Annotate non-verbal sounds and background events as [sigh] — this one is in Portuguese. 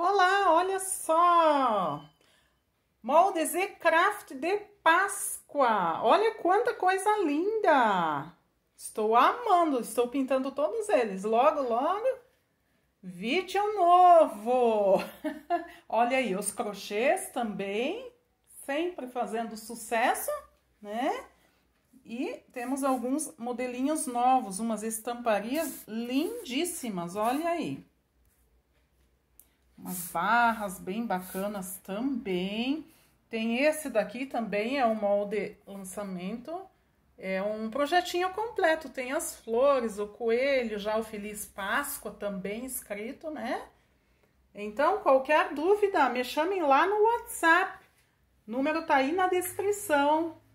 Olá, olha só! Moldes e craft de Páscoa. Olha quanta coisa linda! Estou amando, estou pintando todos eles. Logo, logo, vídeo novo! [laughs] olha aí, os crochês também, sempre fazendo sucesso, né? E temos alguns modelinhos novos, umas estamparias lindíssimas, olha aí umas barras bem bacanas também. Tem esse daqui também, é um molde lançamento. É um projetinho completo, tem as flores, o coelho, já o Feliz Páscoa também escrito, né? Então, qualquer dúvida, me chamem lá no WhatsApp. O número tá aí na descrição.